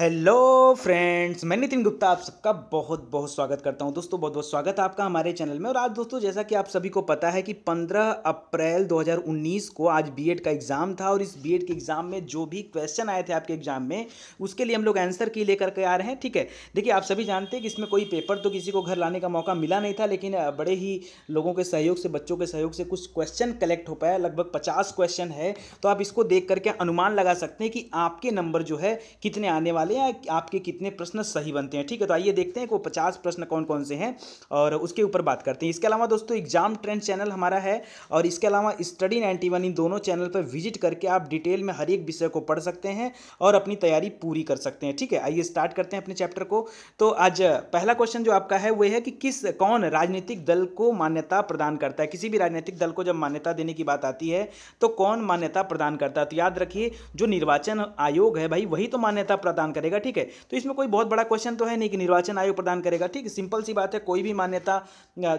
hello friends मैं नितिन गुप्ता आप सबका बहुत बहुत स्वागत करता हूं दोस्तों बहुत बहुत स्वागत है आपका हमारे चैनल में और आज दोस्तों जैसा कि आप सभी को पता है कि 15 अप्रैल 2019 को आज बीएड का एग्ज़ाम था और इस बीएड के एग्ज़ाम में जो भी क्वेश्चन आए थे आपके एग्ज़ाम में उसके लिए हम लोग आंसर की लेकर के आ रहे हैं ठीक है देखिए आप सभी जानते हैं कि इसमें कोई पेपर तो किसी को घर लाने का मौका मिला नहीं था लेकिन बड़े ही लोगों के सहयोग से बच्चों के सहयोग से कुछ क्वेश्चन कलेक्ट हो पाया लगभग पचास क्वेश्चन है तो आप इसको देख करके अनुमान लगा सकते हैं कि आपके नंबर जो है कितने आने वाले डालें या आपके कितने प्रश्न सही बनते हैं ठीक है तो आइए देखते हैं वो पचास प्रश्न कौन कौन से हैं और उसके ऊपर बात करते हैं इसके अलावा दोस्तों एग्जाम ट्रेंड चैनल हमारा है और इसके अलावा स्टडी नाइन्टी इन दोनों चैनल पर विजिट करके आप डिटेल में हर एक विषय को पढ़ सकते हैं और अपनी तैयारी पूरी कर सकते हैं ठीक है आइए स्टार्ट करते हैं अपने चैप्टर को तो आज पहला क्वेश्चन जो आपका है वह है कि किस कौन राजनीतिक दल को मान्यता प्रदान करता है किसी भी राजनीतिक दल को जब मान्यता देने की बात आती है तो कौन मान्यता प्रदान करता है तो याद रखिए जो निर्वाचन आयोग है भाई वही तो मान्यता प्रदान करेगा ठीक है तो इसमें कोई बहुत बड़ा क्वेश्चन तो है नहीं कि निर्वाचन आयोग प्रदान करेगा ठीक सिंपल सी बात है कोई भी मान्यता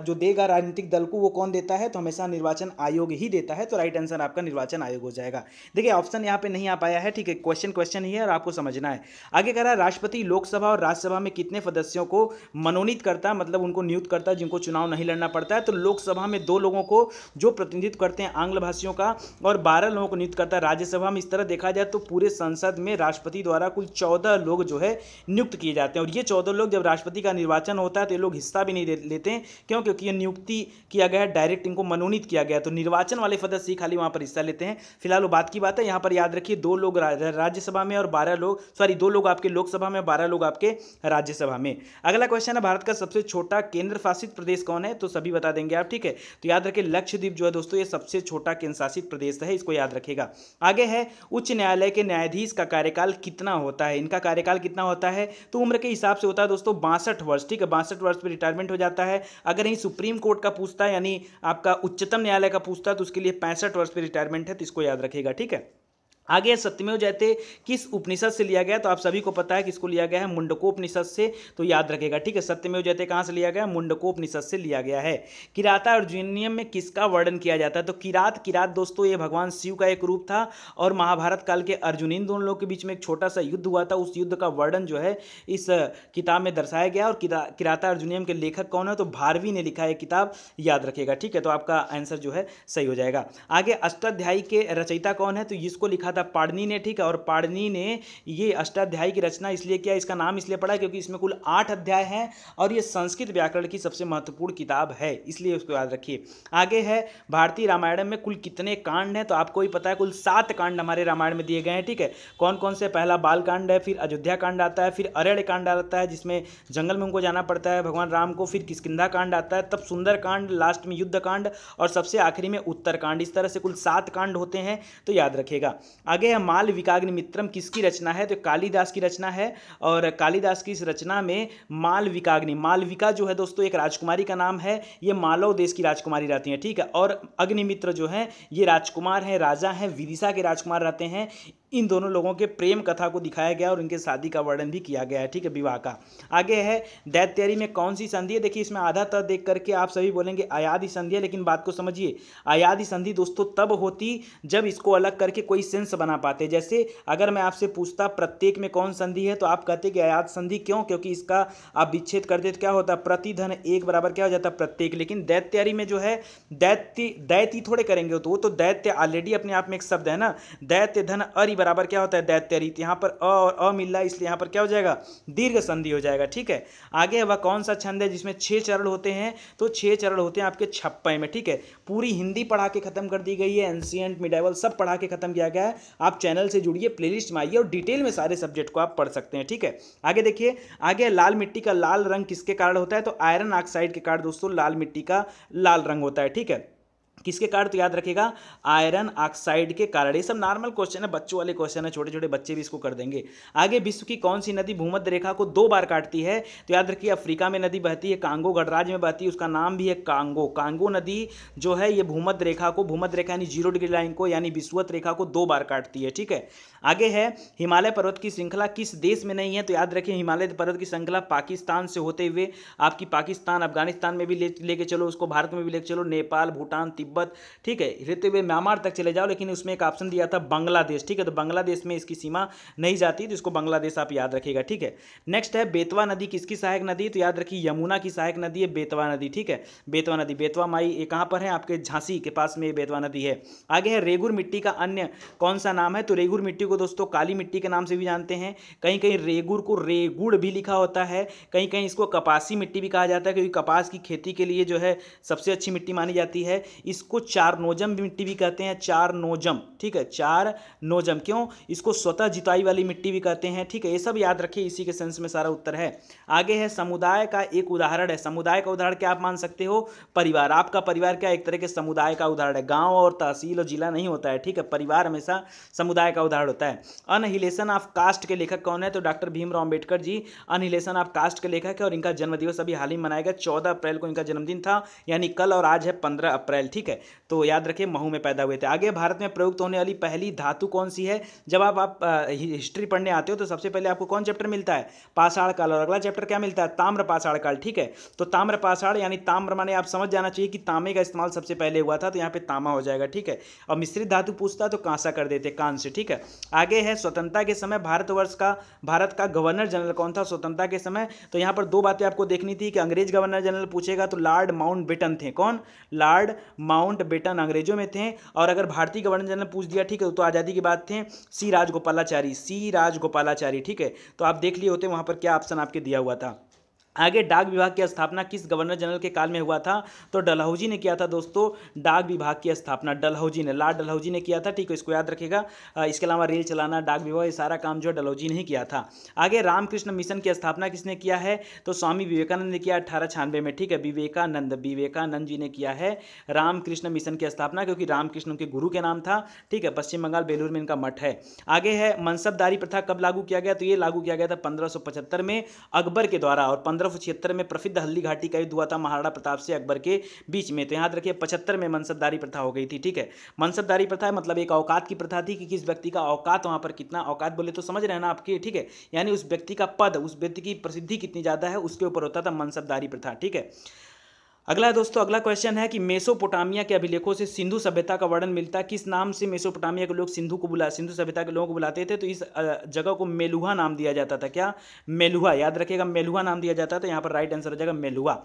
जो देगा राजनीतिक दल को वो कौन देता है तो हमेशा निर्वाचन आयोग ही देता है तो राइट आंसर आपका निर्वाचन आयोग हो जाएगा देखिए ऑप्शन यहाँ पे नहीं आ पाया है ठीक है क्वेश्चन क्वेश्चन ही है और आपको समझना है आगे कह रहा है राष्ट्रपति लोकसभा और राज्यसभा में कितने सदस्यों को मनोनीत करता मतलब उनको नियुक्त करता जिनको चुनाव नहीं लड़ना पड़ता है तो लोकसभा में दो लोगों को जो प्रतिनिधित्व करते हैं आंग्ल भाषियों का और बारह लोगों को नियुक्त करता है राज्यसभा में इस तरह देखा जाए तो पूरे संसद में राष्ट्रपति द्वारा कुल चौदह चौदह लोग जो है नियुक्त किए जाते हैं और ये चौदह लोग जब राष्ट्रपति का निर्वाचन होता है तो ये लोग हिस्सा भी नहीं लेते हैं क्यों क्योंकि ये नियुक्ति किया गया है डायरेक्ट इनको मनोनीत किया गया तो निर्वाचन वाले सदस्य खाली वहाँ पर हिस्सा लेते हैं फिलहाल वो बात की बात है यहाँ पर याद रखिए दो लोग राज्यसभा में और बारह लोग सॉरी दो लोग आपके लोकसभा में बारह लोग आपके राज्यसभा में अगला क्वेश्चन है भारत का सबसे छोटा केंद्र शासित प्रदेश कौन है तो सभी बता देंगे आप ठीक है तो याद रखिए लक्षद्वीप जो है दोस्तों ये सबसे छोटा केंद्र शासित प्रदेश है इसको याद रखेगा आगे है उच्च न्यायालय के न्यायाधीश का कार्यकाल कितना होता है इनका का कार्यकाल कितना होता है तो उम्र के हिसाब से होता है दोस्तों बासठ वर्ष ठीक है बासठ वर्ष पर रिटायरमेंट हो जाता है अगर यही सुप्रीम कोर्ट का पूछता है यानी आपका उच्चतम न्यायालय का पूछता है तो उसके लिए पैंसठ वर्ष पर रिटायरमेंट है तो इसको याद रखेगा ठीक है आगे सत्यमेव जयते किस उपनिषद से लिया गया तो आप सभी को पता है किसको लिया गया है मुंडकोपनिषद से तो याद रखेगा ठीक है सत्यमेव जयते कहाँ से लिया गया है मुंडकोपनिषद से लिया गया है किराता अर्जुनियम में किसका वर्णन किया जाता है तो किरात किरात दोस्तों ये भगवान शिव का एक रूप था और महाभारत काल के अर्जुन इन दोनों लोगों के बीच में एक छोटा सा युद्ध हुआ था उस युद्ध का वर्णन जो है इस किताब में दर्शाया गया और किराता अर्जुनियम के लेखक कौन है तो भारवी ने लिखा है किताब याद रखेगा ठीक है तो आपका आंसर जो है सही हो जाएगा आगे अष्टाध्यायी के रचयिता कौन है तो इसको लिखा था पाड़नी ने ठीक है और पाड़नी ने ये अष्टाध्याय की रचना इसलिए किया इसका नाम इसलिए पढ़ा क्योंकि इसमें कुल आठ अध्याय हैं और ये संस्कृत व्याकरण की सबसे महत्वपूर्ण किताब है इसलिए उसको याद रखिए आगे है भारतीय रामायण में कुल कितने कांड हैं तो आपको ही पता है कुल सात कांड हमारे रामायण में दिए गए हैं ठीक है कौन कौन से पहला बाल कांड है फिर अयोध्या कांड आता है फिर अरण्य कांड आता है जिसमें जंगल में उनको जाना पड़ता है भगवान राम को फिर किसकिधा कांड आता है तब सुंदर कांड लास्ट में युद्ध कांड और सबसे आखिरी में उत्तर कांड इस तरह से कुल सात कांड होते हैं तो याद रखिएगा आगे है माल विकाग्नि मित्रम किसकी रचना है तो कालिदास की रचना है और कालिदास की इस रचना में माल विकाग्नि मालविका जो है दोस्तों एक राजकुमारी का नाम है ये मालव देश की राजकुमारी रहती है ठीक है और अग्निमित्र जो है ये राजकुमार हैं राजा हैं विदिशा के राजकुमार रहते हैं इन दोनों लोगों के प्रेम कथा को दिखाया गया और इनके शादी का वर्णन भी किया गया है ठीक है विवाह का आगे है दैत्यारी में कौन सी संधि है देखिए इसमें आधा तर देख करके आप सभी बोलेंगे अयाधि संधि है लेकिन बात को समझिए अयाधि संधि दोस्तों तब होती जब इसको अलग करके कोई सेंस बना पाते जैसे अगर मैं आपसे पूछता प्रत्येक में कौन संधि है तो आप कहते कि अयाध संधि क्यों क्योंकि इसका आप विच्छेद करते तो क्या होता प्रतिधन एक बराबर क्या हो जाता प्रत्येक लेकिन दैत्यारी में जो है दैत्य दैत्य थोड़े करेंगे तो वो तो दैत्य ऑलरेडी अपने आप में एक शब्द है ना दैत्य धन अरि बराबर क्या होता है दैत्य रीत यहाँ पर अ और अ मिल रहा है इसलिए यहाँ पर क्या हो जाएगा दीर्घ संधि हो जाएगा ठीक है आगे वह कौन सा छंद है जिसमें छः चरण होते हैं तो छः चरण होते हैं आपके छप्पे में ठीक है पूरी हिंदी पढ़ा के खत्म कर दी गई है एनशियंट मिडाइवल सब पढ़ा के खत्म किया गया है आप चैनल से जुड़िए प्लेलिस्ट में आइए और डिटेल में सारे सब्जेक्ट को आप पढ़ सकते हैं ठीक है आगे देखिए आगे लाल मिट्टी का लाल रंग किसके कारण होता है तो आयरन ऑक्साइड के कारण दोस्तों लाल मिट्टी का लाल रंग होता है ठीक है किसके कारण तो याद रखेगा आयरन ऑक्साइड के कारण ये सब नॉर्मल क्वेश्चन है बच्चों वाले क्वेश्चन है छोटे छोटे बच्चे भी इसको कर देंगे आगे विश्व की कौन सी नदी भूमध्य रेखा को दो बार काटती है तो याद रखिए अफ्रीका में नदी बहती है कांगो गणराज में बहती है उसका नाम भी है कांगो कांगो नदी जो है ये भूमध्य रेखा को भूमध्य रेखा यानी जीरो डिग्री लाइन को यानी विश्वत रेखा को दो बार काटती है ठीक है आगे है हिमालय पर्वत की श्रृंखला किस देश में नहीं है तो याद रखिए हिमालय पर्वत की श्रृंखला पाकिस्तान से होते हुए आपकी पाकिस्तान अफगानिस्तान में भी लेके चलो उसको भारत में भी लेके चलो नेपाल भूटान तिब्बत ठीक है रहते हुए म्यांमार तक चले जाओ लेकिन उसमें एक ऑप्शन दिया था बांग्लादेश ठीक है तो बांग्लादेश में इसकी सीमा नहीं जाती तो इसको बांग्लादेश आप याद रखिएगा ठीक है नेक्स्ट है बेतवा नदी किसकी सहायक नदी तो याद रखिए यमुना की सहायक नदी है बेतवा नदी ठीक है बेतवा नदी बेतवा माई ये कहाँ पर है आपके झांसी के पास में बेतवा नदी है आगे है रेगुर मिट्टी का अन्य कौन सा नाम है तो रेगुर मिट्टी को दोस्तों काली मिट्टी के नाम से भी जानते हैं कहीं कहीं रेगुर को रेगुड़ भी लिखा होता है कहीं कहीं इसको कपासी मिट्टी भी कहा जाता है क्योंकि कपास की खेती के लिए जो है सबसे अच्छी मिट्टी मानी जाती है इस इसको चार नोजम मिट्टी भी कहते हैं चार नोजम ठीक है चार नोजम क्यों इसको स्वतः जिताई वाली मिट्टी भी कहते हैं ठीक है ये सब याद रखिए इसी के सेंस में सारा उत्तर है आगे है समुदाय का एक उदाहरण है समुदाय का उदाहरण क्या आप मान सकते हो परिवार आपका परिवार क्या एक तरह के समुदाय का उदाहरण है गाँव और तहसील और जिला नहीं होता है ठीक है परिवार हमेशा समुदाय का उदाहरण होता है अनहिलेशन ऑफ कास्ट के लेखक कौन है तो doctor Bhimrao Ambedkar ji annihilation of caste के लेखक है और इनका जन्मदिवस अभी हाल ही मनाया गया चौदह अप्रैल को इनका जन्मदिन था यानी कल और आज है पंद्रह अप्रैल ठीक ठीक है तो याद रखिए महू में पैदा हुए थे आगे भारत में प्रयुक्त होने वाली पहली धातु कौन सी है जब आप आप हिस्ट्री पढ़ने आते हो तो सबसे पहले आपको कौन चैप्टर मिलता है पाषाण काल और अगला चैप्टर क्या मिलता है ताम्र पाषाण काल ठीक है तो ताम्र पाषाण यानी ताम्र माने आप समझ जाना चाहिए कि तांबे का इस्तेमाल सबसे पहले हुआ था तो यहाँ पे तामा हो जाएगा ठीक है और मिश्रित धातु पूछता तो कांसा कर देते कान से ठीक है आगे है स्वतंत्रता के समय भारतवर्ष का भारत का गवर्नर जनरल कौन था स्वतंत्रता के समय तो यहाँ पर दो बातें आपको देखनी थी कि अंग्रेज गवर्नर जनरल पूछेगा तो लॉर्ड माउंट बेटन थे कौन लॉर्ड माउंट माउंट बेटन अंग्रेजों में थे और अगर भारतीय गवर्नर जनरल पूछ दिया ठीक है तो, तो आज़ादी की बात थे सी राजगोपालाचारी सी राजगोपालाचारी ठीक है तो आप देख लिए होते वहाँ पर क्या ऑप्शन आपके दिया हुआ था आगे डाक विभाग की स्थापना किस गवर्नर जनरल के काल में हुआ था तो डलहौजी ने किया था दोस्तों डाक विभाग की स्थापना डलहौजी ने लाल डलहौजी ने किया था ठीक है इसको याद रखेगा इसके अलावा रेल चलाना डाक विभाग ये सारा काम जो है डलहौजी ने ही किया था आगे रामकृष्ण मिशन की स्थापना किसने किया है तो स्वामी विवेकानंद ने किया अठारह में ठीक है विवेकानंद विवेकानंद जी ने किया है रामकृष्ण मिशन की स्थापना क्योंकि रामकृष्ण उनके गुरु के नाम था ठीक है पश्चिम बंगाल बेलूर में इनका मठ है आगे है मनसबदारी प्रथा कब लागू किया गया तो ये लागू किया गया था पंद्रह में अकबर के द्वारा और पंद्रह सत्रह में प्रसिद्ध हल्दी घाटी का युद्ध हुआ था महाराणा प्रताप से अकबर के बीच में तो याद रखिए पचहत्तर में मनसबदारी प्रथा हो गई थी ठीक है मनसबदारी प्रथा मतलब एक औकात की प्रथा थी कि किस व्यक्ति का औकात वहां पर कितना औकात बोले तो समझ रहे ना आपके ठीक है यानी उस व्यक्ति का पद उस व्यक्ति की प्रसिद्धि कितनी ज़्यादा है उसके ऊपर होता था मनसबदारी प्रथा ठीक है अगला है दोस्तों अगला क्वेश्चन है कि मेसोपोटामिया के अभिलेखों से सिंधु सभ्यता का वर्णन मिलता है किस नाम से मेसोपोटामिया के लोग सिंधु को बुला सिंधु सभ्यता के लोगों को बुलाते थे तो इस जगह को मेलुहा नाम दिया जाता था क्या मेलुहा याद रखिएगा मेलुहा नाम दिया जाता था यहाँ पर राइट आंसर हो जाएगा मेलुहा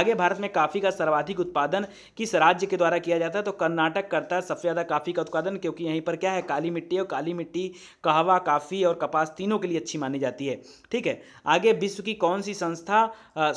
आगे भारत में काफ़ी का सर्वाधिक उत्पादन किस राज्य के द्वारा किया जाता है तो कर्नाटक करता है सबसे ज़्यादा काफ़ी का उत्पादन क्योंकि यहीं पर क्या है काली मिट्टी और काली मिट्टी कहवा काफ़ी और कपास तीनों के लिए अच्छी मानी जाती है ठीक है आगे विश्व की कौन सी संस्था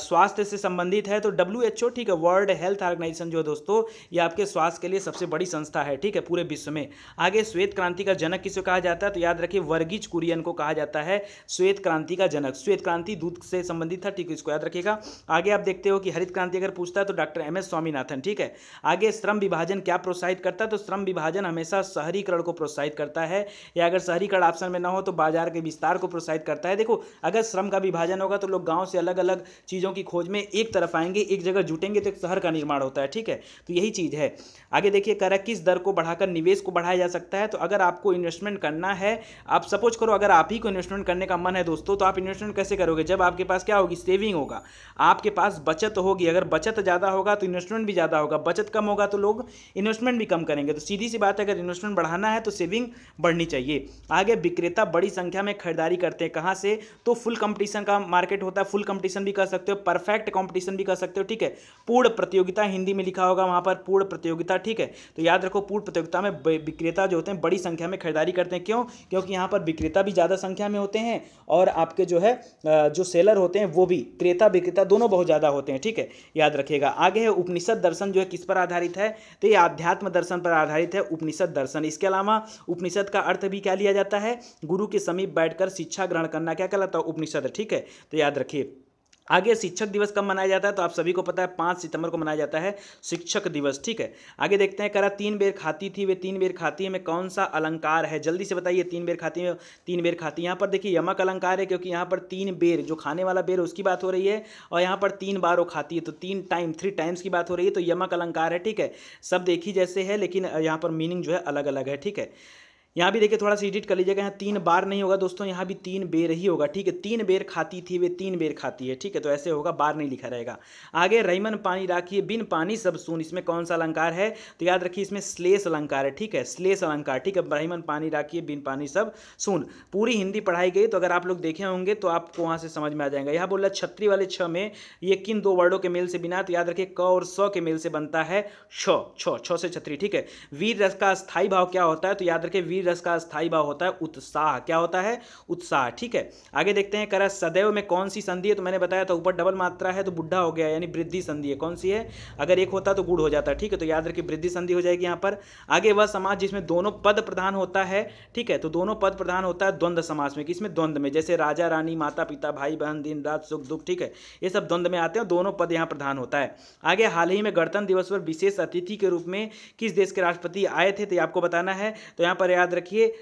स्वास्थ्य से संबंधित है तो डब्ल्यू ठीक है वर्ल्ड हेल्थ ऑर्गेनाइजेशन जो है दोस्तों ये आपके स्वास्थ्य के लिए सबसे बड़ी संस्था है ठीक है पूरे विश्व में आगे श्वेत क्रांति का जनक किसे कहा जाता है तो याद रखिए वर्गीज कुरियन को कहा जाता है श्वेत क्रांति का जनक श्वेत क्रांति दूध से संबंधित था ठीक है इसको याद रखिएगा आगे आप देखते हो कि हरित क्रांति अगर पूछता है तो डॉक्टर एम एस स्वामीनाथन ठीक है आगे श्रम विभाजन क्या प्रोत्साहित करता है तो श्रम विभाजन हमेशा शहरीकरण को प्रोत्साहित करता है या अगर शहरीकरण ऑप्शन में न हो तो बाजार के विस्तार को प्रोत्साहित करता है देखो अगर श्रम का विभाजन होगा तो लोग गाँव से अलग अलग चीज़ों की खोज में एक तरफ आएंगे एक जगह जुटेंगे तो एक शहर का निर्माण होता है ठीक है तो यही चीज़ है आगे देखिए कह रहा है किस दर को बढ़ाकर निवेश को बढ़ाया जा सकता है तो अगर आपको इन्वेस्टमेंट करना है आप सपोज करो अगर आप ही को इन्वेस्टमेंट करने का मन है दोस्तों तो आप इन्वेस्टमेंट कैसे करोगे जब आपके पास क्या होगी सेविंग होगा आपके पास बचत होगी अगर बचत ज़्यादा होगा तो इन्वेस्टमेंट भी ज़्यादा होगा बचत कम होगा तो लोग इन्वेस्टमेंट भी कम करेंगे तो सीधी सी बात है अगर इन्वेस्टमेंट बढ़ाना है तो सेविंग बढ़नी चाहिए आगे विक्रेता बड़ी संख्या में खरीदारी करते हैं कहाँ से तो फुल कंपटीशन का मार्केट होता है फुल कंपटीशन भी कर सकते हो परफेक्ट कंपटीशन भी कर सकते हो ठीक है पूर्ण प्रतियोगिता हिंदी में लिखा होगा वहाँ पर पूर्ण प्रतियोगिता ठीक है तो याद रखो पूर्ण प्रतियोगिता में विक्रेता जो होते हैं बड़ी संख्या में खरीदारी करते हैं क्यों क्योंकि यहाँ पर विक्रेता भी ज़्यादा संख्या में होते हैं और आपके जो है जो सेलर होते हैं वो भी क्रेता विक्रेता दोनों बहुत ज़्यादा होते हैं ठीक है याद रखिएगा आगे है उपनिषद दर्शन जो है किस पर आधारित है तो ये आध्यात्म दर्शन पर आधारित है उपनिषद दर्शन इसके अलावा उपनिषद का अर्थ भी क्या लिया जाता है गुरु के समीप बैठकर शिक्षा ग्रहण करना क्या कहलाता है उपनिषद ठीक है तो याद रखिए आगे शिक्षक दिवस कब मनाया जाता है तो आप सभी को पता है पाँच सितंबर को मनाया जाता है शिक्षक दिवस ठीक है आगे देखते हैं करा तीन बेर खाती थी वे तीन बेर खाती है में कौन सा अलंकार है जल्दी से बताइए तीन बेर खाती है तीन बेर खाती है यहाँ पर देखिए यमक अलंकार है क्योंकि यहाँ पर तीन बेर जो खाने वाला बेर उसकी बात हो रही है और यहाँ पर तीन बार वो खाती है तो तीन टाइम थ्री टाइम्स की बात हो रही है तो यमक अलंकार है ठीक है सब देखी जैसे है लेकिन यहाँ पर मीनिंग जो है अलग अलग है ठीक है यहाँ भी देखिए थोड़ा सा एडिट कर लीजिएगा यहाँ तीन बार नहीं होगा दोस्तों यहाँ भी तीन बेर ही होगा ठीक है तीन बेर खाती थी वे तीन बेर खाती है ठीक है तो ऐसे होगा बार नहीं लिखा रहेगा आगे रईमन पानी राखिए बिन पानी सब सुन इसमें कौन सा अलंकार है तो याद रखिए इसमें श्लेष अलंकार है ठीक है श्लेष अलंकार ठीक है रहीमन पानी राखिए बिन पानी सब सुन पूरी हिंदी पढ़ाई गई तो अगर आप लोग देखे होंगे तो आपको वहाँ से समझ में आ जाएगा यहाँ बोला छत्री वाले छ में ये किन दो वर्डों के मेल से बिना तो याद रखिए क और स के मेल से बनता है छ छ से छत्री ठीक है वीर रस का स्थायी भाव क्या होता है तो याद रखिए वीर रस का स्थायी भाव होता है उत्साह क्या होता है उत्साह ठीक है आगे देखते हैं करा सदैव में कौन सी संधि है तो मैंने बताया था ऊपर डबल मात्रा है तो बुढ़ा हो गया यानी वृद्धि संधि है कौन सी है अगर एक होता तो गुड़ हो जाता ठीक है तो याद रखिए वृद्धि संधि हो जाएगी यहाँ पर आगे वह समाज जिसमें दोनों पद प्रधान होता है ठीक है तो दोनों पद प्रधान होता है द्वंद्व समाज में किसमें द्वंद्व में जैसे राजा रानी माता पिता भाई बहन दिन रात सुख दुख ठीक है ये सब द्वंद्व में आते हैं दोनों पद यहाँ प्रधान होता है आगे हाल ही में गणतंत्र दिवस पर विशेष अतिथि के रूप में किस देश के राष्ट्रपति आए थे तो आपको बताना है तो यहाँ पर याद रखिए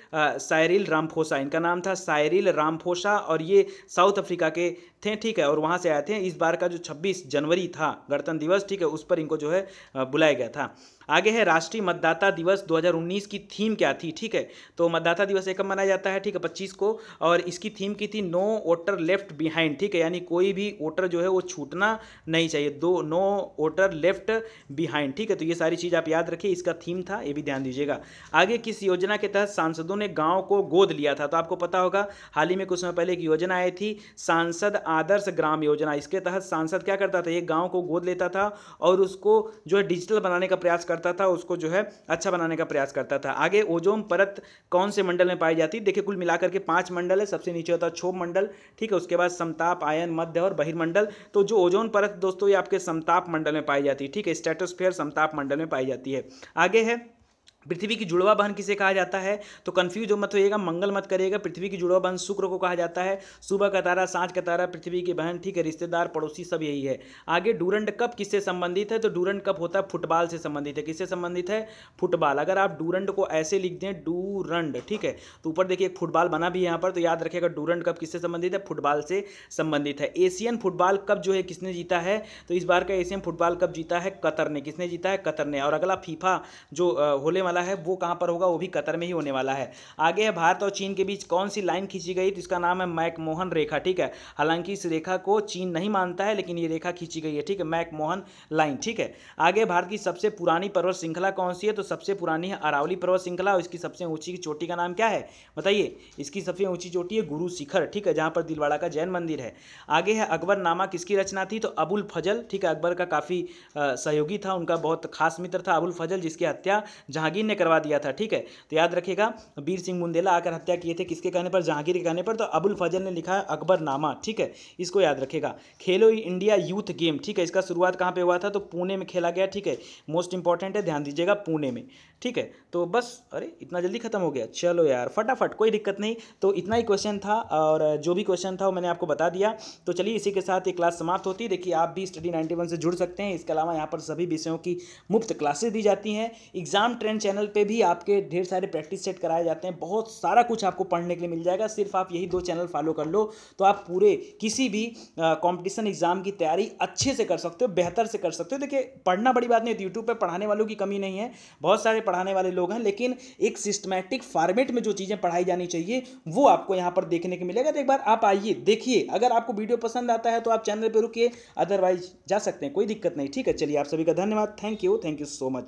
सायरिल रामफोसा इनका नाम था सायरिल रामफोसा और ये साउथ अफ्रीका के थे ठीक है और वहाँ से आए थे इस बार का जो 26 जनवरी था गणतंत्र दिवस ठीक है उस पर इनको जो है बुलाया गया था आगे है राष्ट्रीय मतदाता दिवस 2019 की थीम क्या थी ठीक है तो मतदाता दिवस एक मनाया जाता है ठीक है पच्चीस को और इसकी थीम की थी नो वोटर लेफ्ट बिहाइंड ठीक है यानी कोई भी वोटर जो है वो छूटना नहीं चाहिए दो नो वोटर लेफ्ट बिहाइंड ठीक है तो ये सारी चीज़ आप याद रखिए इसका थीम था ये भी ध्यान दीजिएगा आगे किस योजना के तहत सांसदों ने गाँव को गोद लिया था तो आपको पता होगा हाल ही में कुछ समय पहले एक योजना आई थी सांसद आदर्श ग्राम योजना इसके तहत सांसद क्या करता था एक गाँव को गोद लेता था और उसको जो है डिजिटल बनाने का प्रयास कर करता था उसको जो है अच्छा बनाने का प्रयास करता था आगे ओजोन परत कौन से मंडल में पाई जाती है देखिए कुल मिलाकर के पांच मंडल है सबसे नीचे होता है क्षोभ मंडल ठीक है उसके बाद समताप आयन मध्य और बहिर्मंडल तो जो ओजोन परत दोस्तों ये आपके समताप मंडल में पाई जाती है ठीक है स्टेटोस्फेयर समताप मंडल में पाई जाती है आगे है पृथ्वी की जुड़वा बहन किसे कहा जाता है तो कन्फ्यूज मत होइएगा मंगल मत करिएगा पृथ्वी की जुड़वा बहन शुक्र को कहा जाता है सुबह का तारा सांझ का तारा पृथ्वी की बहन ठीक है रिश्तेदार पड़ोसी सब यही है आगे डूरंड कप किससे संबंधित है तो डूरंड कप होता है फुटबॉल से संबंधित है किससे संबंधित है फुटबॉल अगर आप डूरंड को ऐसे लिख दें डूरंड ठीक है तो ऊपर देखिए एक फुटबॉल बना भी यहाँ पर तो याद रखिएगा डूरंड कप किससे संबंधित है फुटबॉल से संबंधित है एशियन फुटबॉल कप जो है किसने जीता है तो इस बार का एशियन फुटबॉल कप जीता है कतर ने किसने जीता है कतर ने और अगला फीफा जो होले वाला वाला है वो कहाँ पर होगा वो भी कतर में ही होने वाला है आगे है भारत और चीन के बीच कौन सी लाइन खींची गई जिसका तो नाम है मैकमोहन रेखा ठीक है हालांकि इस रेखा को चीन नहीं मानता है लेकिन ये रेखा खींची गई है ठीक है मैकमोहन लाइन ठीक है आगे भारत की सबसे पुरानी पर्वत श्रृंखला कौन सी है तो सबसे पुरानी है अरावली पर्वत श्रृंखला और इसकी सबसे ऊंची चोटी का नाम क्या है बताइए इसकी सबसे ऊंची चोटी है गुरु शिखर ठीक है जहाँ पर दिलवाड़ा का जैन मंदिर है आगे है अकबर नामा किसकी रचना थी तो अबुल फजल ठीक है अकबर का काफ़ी सहयोगी था उनका बहुत खास मित्र था अबुल फजल जिसकी हत्या जहांगीर जहांगीर ने करवा दिया था ठीक है तो याद रखिएगा वीर सिंह मुंदेला आकर हत्या किए थे किसके कहने पर जहांगीर के कहने पर तो अबुल फजल ने लिखा है अकबरनामा ठीक है इसको याद रखेगा खेलो इंडिया यूथ गेम ठीक है इसका शुरुआत कहाँ पर हुआ था तो पुणे में खेला गया ठीक है मोस्ट इंपॉर्टेंट है ध्यान दीजिएगा पुणे में ठीक है तो बस अरे इतना जल्दी खत्म हो गया चलो यार फटाफट कोई दिक्कत नहीं तो इतना ही क्वेश्चन था और जो भी क्वेश्चन था वो मैंने आपको बता दिया तो चलिए इसी के साथ ये क्लास समाप्त होती है देखिए आप भी स्टडी 91 से जुड़ सकते हैं इसके अलावा यहाँ पर सभी विषयों की मुफ्त क्लासेस दी जाती हैं एग्जाम ट्रेंड चैनल चैनल पे भी आपके ढेर सारे प्रैक्टिस सेट कराए जाते हैं बहुत सारा कुछ आपको पढ़ने के लिए मिल जाएगा सिर्फ आप यही दो चैनल फॉलो कर लो तो आप पूरे किसी भी कॉम्पिटिशन एग्जाम की तैयारी अच्छे से कर सकते हो बेहतर से कर सकते हो देखिए पढ़ना बड़ी बात नहीं है यूट्यूब पर पढ़ाने वालों की कमी नहीं है बहुत सारे पढ़ाने वाले लोग हैं लेकिन एक सिस्टमैटिक फॉर्मेट में जो चीज़ें पढ़ाई जानी चाहिए वो आपको यहाँ पर देखने को मिलेगा तो एक बार आप आइए देखिए अगर आपको वीडियो पसंद आता है तो आप चैनल पर रुकिए अदरवाइज जा सकते हैं कोई दिक्कत नहीं ठीक है चलिए आप सभी का धन्यवाद thank you thank you so much